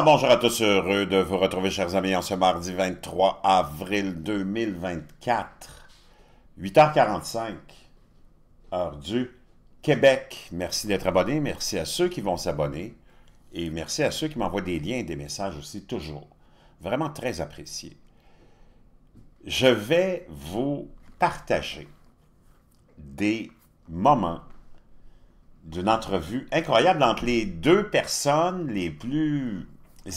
bonjour à tous, heureux de vous retrouver chers amis en ce mardi 23 avril 2024, 8h45, heure du Québec. Merci d'être abonné, merci à ceux qui vont s'abonner et merci à ceux qui m'envoient des liens et des messages aussi toujours. Vraiment très apprécié. Je vais vous partager des moments d'une entrevue incroyable entre les deux personnes les plus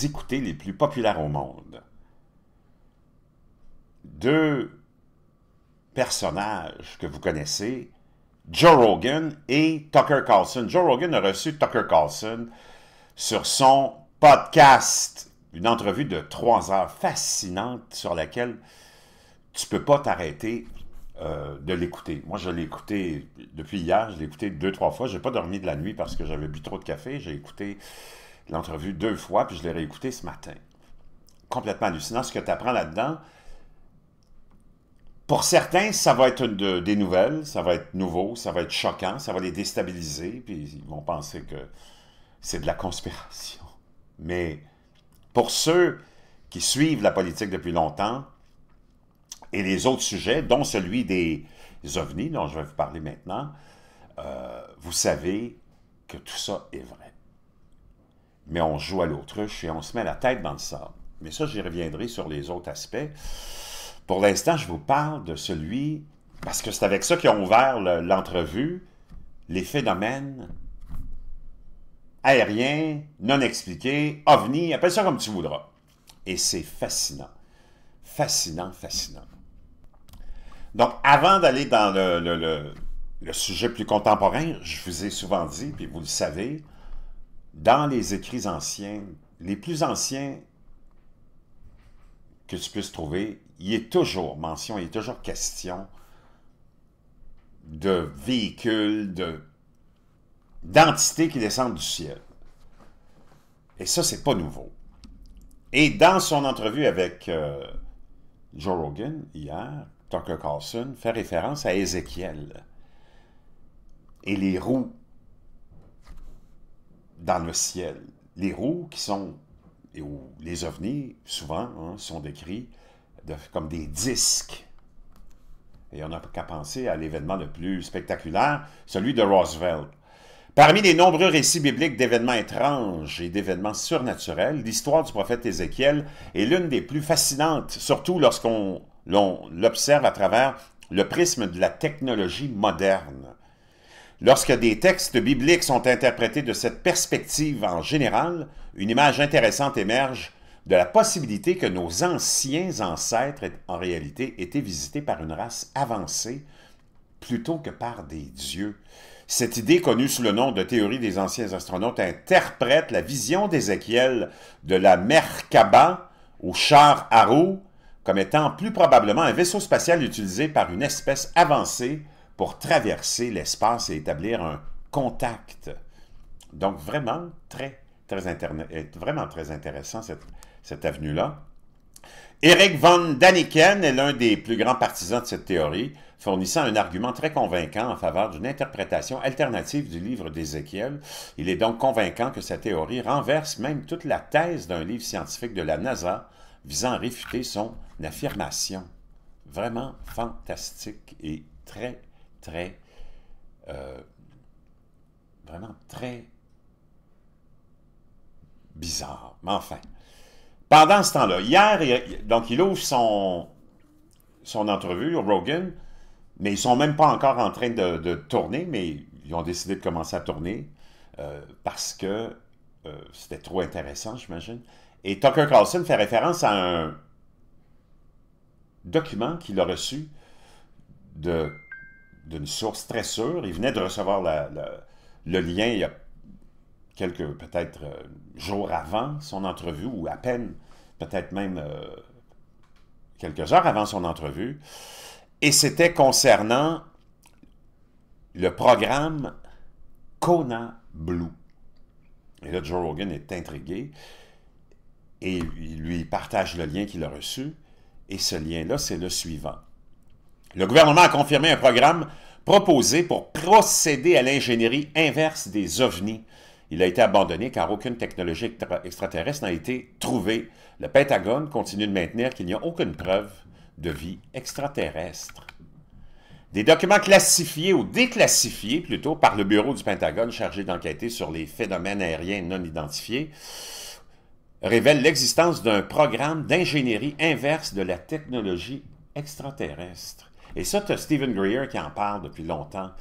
écoutés les plus populaires au monde. Deux personnages que vous connaissez, Joe Rogan et Tucker Carlson. Joe Rogan a reçu Tucker Carlson sur son podcast, une entrevue de trois heures fascinante sur laquelle tu peux pas t'arrêter euh, de l'écouter. Moi, je l'ai écouté depuis hier, je l'ai écouté deux, trois fois. Je n'ai pas dormi de la nuit parce que j'avais bu trop de café. J'ai écouté l'entrevue deux fois, puis je l'ai réécouté ce matin. Complètement hallucinant ce que tu apprends là-dedans. Pour certains, ça va être des nouvelles, ça va être nouveau, ça va être choquant, ça va les déstabiliser, puis ils vont penser que c'est de la conspiration. Mais pour ceux qui suivent la politique depuis longtemps et les autres sujets, dont celui des ovnis dont je vais vous parler maintenant, euh, vous savez que tout ça est vrai mais on joue à l'autruche et on se met la tête dans le sable. Mais ça, j'y reviendrai sur les autres aspects. Pour l'instant, je vous parle de celui, parce que c'est avec ça qu'ils ont ouvert l'entrevue, les phénomènes aériens, non expliqués, ovnis, appelle ça comme tu voudras. Et c'est fascinant. Fascinant, fascinant. Donc, avant d'aller dans le, le, sujet plus contemporain, je vous ai souvent dit, puis vous le savez, dans les écrits anciens, les plus anciens que tu puisses trouver, il est toujours mention, il est toujours question de véhicules, d'entités qui descendent du ciel. Et ça, c'est pas nouveau. Et dans son entrevue avec euh, Joe Rogan hier, Tucker Carlson fait référence à Ézéchiel et les roues dans le ciel. Les roues qui sont, et où les ovnis, souvent, hein, sont décrits comme des disques. Et on n'a qu'à penser à l'événement le plus spectaculaire, celui de Roosevelt. Parmi les nombreux récits bibliques d'événements étranges et d'événements surnaturels, l'histoire du prophète Ézéchiel est l'une des plus fascinantes, surtout lorsqu'on l'observe à travers le prisme de la technologie moderne. Lorsque des textes bibliques sont interprétés de cette perspective en général, une image intéressante émerge de la possibilité que nos anciens ancêtres aient en réalité été visités par une race avancée plutôt que par des dieux. Cette idée, connue sous le nom de théorie des anciens astronautes, interprète la vision d'Ézéchiel de la Merkaba ou char Haru comme étant plus probablement un vaisseau spatial utilisé par une espèce avancée pour traverser l'espace et établir un contact. Donc vraiment très, très, euh, vraiment très intéressant cette, cette avenue-là. Eric von Daniken est l'un des plus grands partisans de cette théorie, fournissant un argument très convaincant en faveur d'une interprétation alternative du livre d'Ézéchiel. Il est donc convaincant que sa théorie renverse même toute la thèse d'un livre scientifique de la NASA visant à réfuter son affirmation. Vraiment fantastique et très très, euh, vraiment très bizarre. Mais enfin, pendant ce temps-là, hier, donc il ouvre son, son entrevue, Rogan, mais ils sont même pas encore en train de, tourner, mais ils ont décidé de commencer à tourner euh, parce que euh, c'était trop intéressant, j'imagine. Et Tucker Carlson fait référence à un document qu'il a reçu de d'une source très sûre. Il venait de recevoir le lien il y a quelques, peut-être, euh, jours avant son entrevue, ou à peine, peut-être même euh, quelques heures avant son entrevue. Et c'était concernant le programme Kona Blue. Et là, Joe Rogan est intrigué et il lui partage le lien qu'il a reçu. Et ce lien-là, c'est le suivant. Le gouvernement a confirmé un programme proposé pour procéder à l'ingénierie inverse des ovnis. Il a été abandonné car aucune technologie extraterrestre n'a été trouvée. Le Pentagone continue de maintenir qu'il n'y a aucune preuve de vie extraterrestre. Des documents classifiés ou déclassifiés plutôt par le bureau du Pentagone chargé d'enquêter sur les phénomènes aériens non identifiés révèlent l'existence d'un programme d'ingénierie inverse de la technologie extraterrestre. Et ça, tu as Stephen Greer qui en parle depuis longtemps.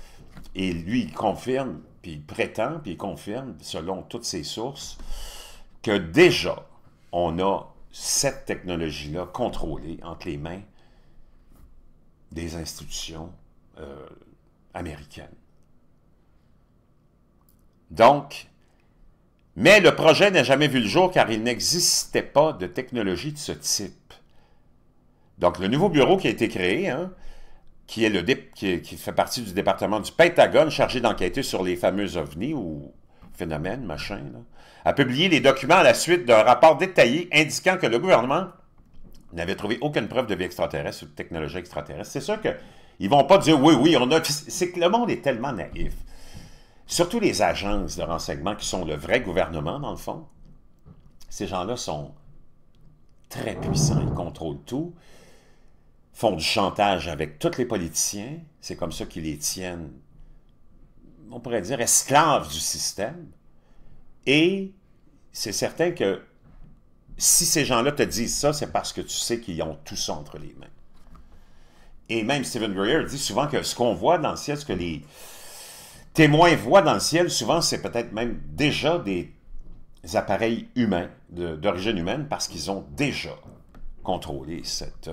Et lui, il confirme, puis il prétend, puis il confirme, selon toutes ses sources, que déjà, on a cette technologie-là contrôlée entre les mains des institutions euh, américaines. Donc, mais le projet n'a jamais vu le jour car il n'existait pas de technologie de ce type. Donc, le nouveau bureau qui a été créé, hein, qui, est le qui, fait partie du département du Pentagone chargé d'enquêter sur les fameux ovnis ou phénomènes, machin, a publié les documents à la suite d'un rapport détaillé indiquant que le gouvernement n'avait trouvé aucune preuve de vie extraterrestre ou de technologie extraterrestre. C'est sûr qu'ils ne vont pas dire oui, oui, on a. C'est que le monde est tellement naïf. Surtout les agences de renseignement qui sont le vrai gouvernement, dans le fond. Ces gens-là sont très puissants, ils contrôlent tout font du chantage avec tous les politiciens, c'est comme ça qu'ils les tiennent, on pourrait dire, esclaves du système. Et c'est certain que si ces gens-là te disent ça, c'est parce que tu sais qu'ils ont tout ça entre les mains. Et même Stephen Greer dit souvent que ce qu'on voit dans le ciel, ce que les témoins voient dans le ciel, souvent c'est peut-être même déjà des appareils humains, d'origine humaine, parce qu'ils ont déjà contrôlé cette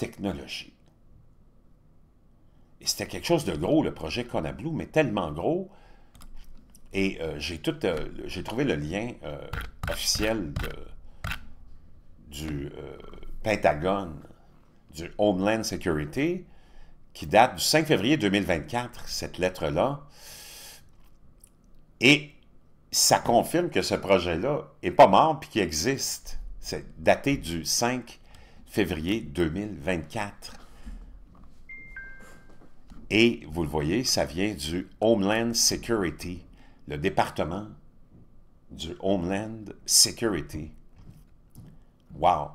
technologie. Et c'était quelque chose de gros, le projet Conablou, mais tellement gros. Et euh, j'ai tout, euh, j'ai trouvé le lien euh, officiel du Pentagone, du Homeland Security, qui date du 5 février 2024, cette lettre-là. Et ça confirme que ce projet-là n'est pas mort puis qu'il existe. C'est daté du 5 février 2024. Et vous le voyez, ça vient du Homeland Security, le département du Homeland Security. Wow!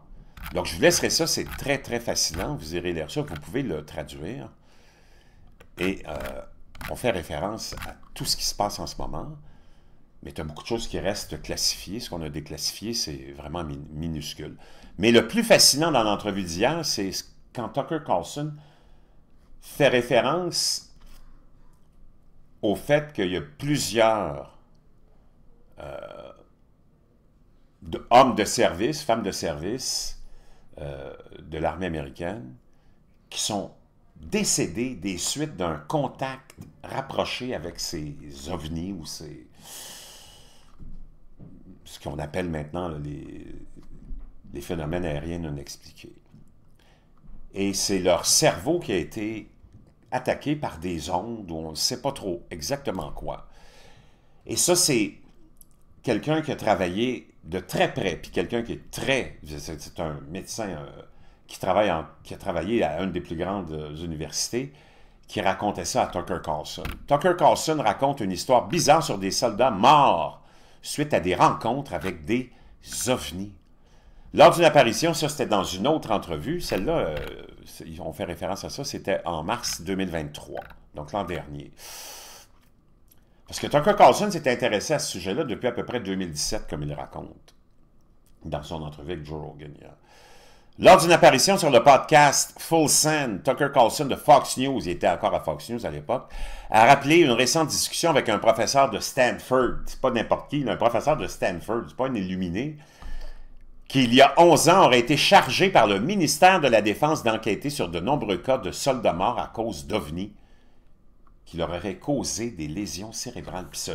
Donc, je vous laisserai ça, c'est très, très fascinant. Vous irez lire ça, vous pouvez le traduire. Et euh, on fait référence à tout ce qui se passe en ce moment mais tu as beaucoup de choses qui restent classifiées. Ce qu'on a déclassifié, c'est vraiment minuscule. Mais le plus fascinant dans l'entrevue d'hier, c'est quand Tucker Carlson fait référence au fait qu'il y a plusieurs euh, hommes de service, femmes de service euh, de l'armée américaine qui sont décédés des suites d'un contact rapproché avec ces ovnis ou ces ce qu'on appelle maintenant les, phénomènes aériens non expliqués. Et c'est leur cerveau qui a été attaqué par des ondes où on ne sait pas trop exactement quoi. Et ça, c'est quelqu'un qui a travaillé de très près, puis quelqu'un qui est très... C'est un médecin euh, qui, travaille qui a travaillé à une des plus grandes euh, universités, qui racontait ça à Tucker Carlson. Tucker Carlson raconte une histoire bizarre sur des soldats morts suite à des rencontres avec des ovnis. Lors d'une apparition, ça c'était dans une autre entrevue, celle-là, euh, ils on fait référence à ça, c'était en mars 2023, donc l'an dernier. Parce que Tucker Carlson s'est intéressé à ce sujet-là depuis à peu près 2017, comme il raconte dans son entrevue avec Joe Rogan. Lors d'une apparition sur le podcast Full Send, Tucker Carlson de Fox News, il était encore à Fox News à l'époque, a rappelé une récente discussion avec un professeur de Stanford. C'est pas n'importe qui, un professeur de Stanford, c'est pas un illuminé, qui il y a 11 ans aurait été chargé par le ministère de la Défense d'enquêter sur de nombreux cas de soldats morts à cause d'ovnis qui leur auraient causé des lésions cérébrales. Puis ce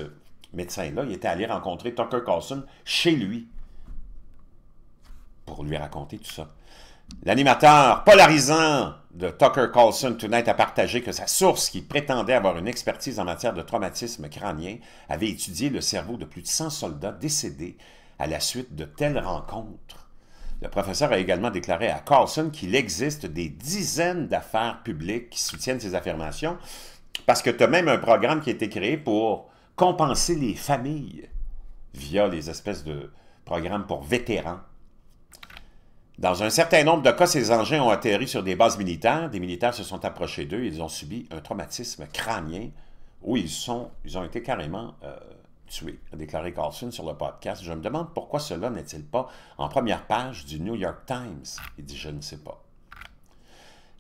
médecin-là, il était allé rencontrer Tucker Carlson chez lui lui raconter tout ça. L'animateur polarisant de Tucker Carlson Tonight a partagé que sa source, qui prétendait avoir une expertise en matière de traumatisme crânien, avait étudié le cerveau de plus de 100 soldats décédés à la suite de telles rencontres. Le professeur a également déclaré à Carlson qu'il existe des dizaines d'affaires publiques qui soutiennent ces affirmations, parce que tu as même un programme qui a été créé pour compenser les familles via les espèces de programmes pour vétérans dans un certain nombre de cas, ces engins ont atterri sur des bases militaires. Des militaires se sont approchés d'eux. Ils ont subi un traumatisme crânien où ils, sont, ils ont été carrément euh, tués, a déclaré Carlson sur le podcast. Je me demande pourquoi cela n'est-il pas en première page du New York Times. Il dit, je ne sais pas.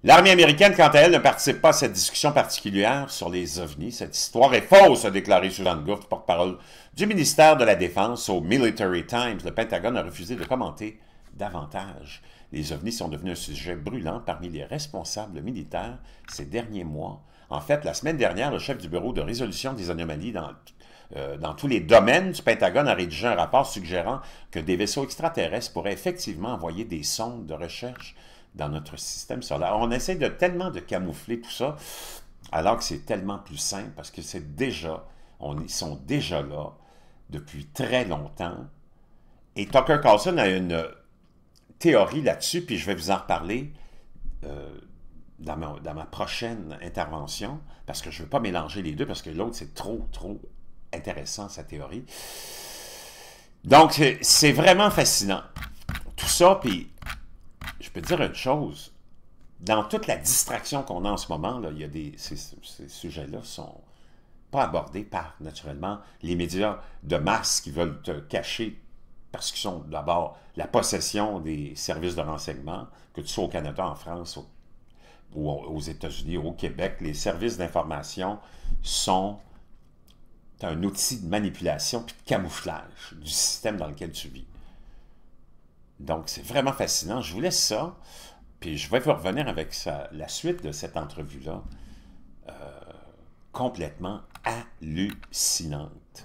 L'armée américaine, quant à elle, ne participe pas à cette discussion particulière sur les ovnis. Cette histoire est fausse, a déclaré Susan Gouffre, porte-parole du ministère de la Défense au Military Times. Le Pentagone a refusé de commenter davantage. Les ovnis sont devenus un sujet brûlant parmi les responsables militaires ces derniers mois. En fait, la semaine dernière, le chef du bureau de résolution des anomalies dans, euh, dans tous les domaines du Pentagone a rédigé un rapport suggérant que des vaisseaux extraterrestres pourraient effectivement envoyer des sondes de recherche dans notre système solaire. On essaie de tellement de camoufler tout ça, alors que c'est tellement plus simple parce que c'est déjà, on, ils sont déjà là depuis très longtemps. Et Tucker Carlson a une théorie là-dessus, puis je vais vous en reparler euh, dans, ma, prochaine intervention, parce que je ne veux pas mélanger les deux, parce que l'autre, c'est trop, trop intéressant, sa théorie. Donc, c'est vraiment fascinant. Tout ça, puis je peux dire une chose. Dans toute la distraction qu'on a en ce moment, là, il y a des, ces, sujets-là sont pas abordés par, naturellement, les médias de masse qui veulent te cacher parce qu'ils sont d'abord la possession des services de renseignement, que tu sois au Canada, en France ou aux États-Unis, au Québec, les services d'information sont un outil de manipulation puis de camouflage du système dans lequel tu vis. Donc, c'est vraiment fascinant. Je vous laisse ça, puis je vais vous revenir avec la suite de cette entrevue-là, euh, complètement hallucinante.